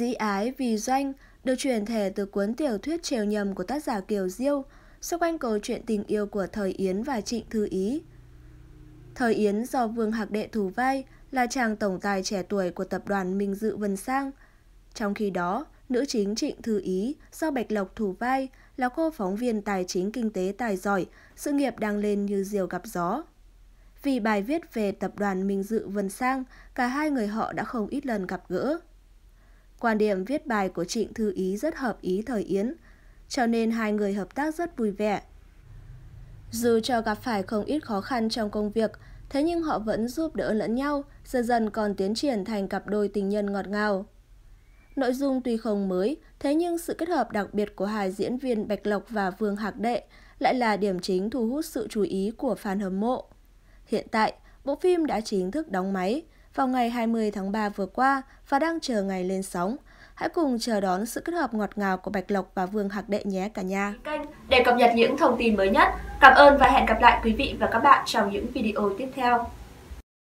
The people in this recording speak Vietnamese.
Dĩ ái vì doanh được chuyển thể từ cuốn tiểu thuyết trèo nhầm của tác giả Kiều Diêu xoay quanh câu chuyện tình yêu của Thời Yến và Trịnh Thư Ý. Thời Yến do Vương Hạc Đệ thủ vai là chàng tổng tài trẻ tuổi của tập đoàn Minh Dự Vân Sang. Trong khi đó, nữ chính Trịnh Thư Ý do Bạch Lộc thủ vai là cô phóng viên tài chính kinh tế tài giỏi, sự nghiệp đang lên như diều gặp gió. Vì bài viết về tập đoàn Minh Dự Vân Sang, cả hai người họ đã không ít lần gặp gỡ. Quan điểm viết bài của Trịnh Thư Ý rất hợp ý thời Yến, cho nên hai người hợp tác rất vui vẻ. Dù cho gặp phải không ít khó khăn trong công việc, thế nhưng họ vẫn giúp đỡ lẫn nhau, dần dần còn tiến triển thành cặp đôi tình nhân ngọt ngào. Nội dung tuy không mới, thế nhưng sự kết hợp đặc biệt của hai diễn viên Bạch Lộc và Vương Hạc Đệ lại là điểm chính thu hút sự chú ý của fan hâm mộ. Hiện tại, bộ phim đã chính thức đóng máy, vào ngày 20 tháng 3 vừa qua và đang chờ ngày lên sóng. Hãy cùng chờ đón sự kết hợp ngọt ngào của Bạch Lộc và Vương Hạc Đệ nhé cả nhà. để cập nhật những thông tin mới nhất. Cảm ơn và hẹn gặp lại quý vị và các bạn trong những video tiếp theo.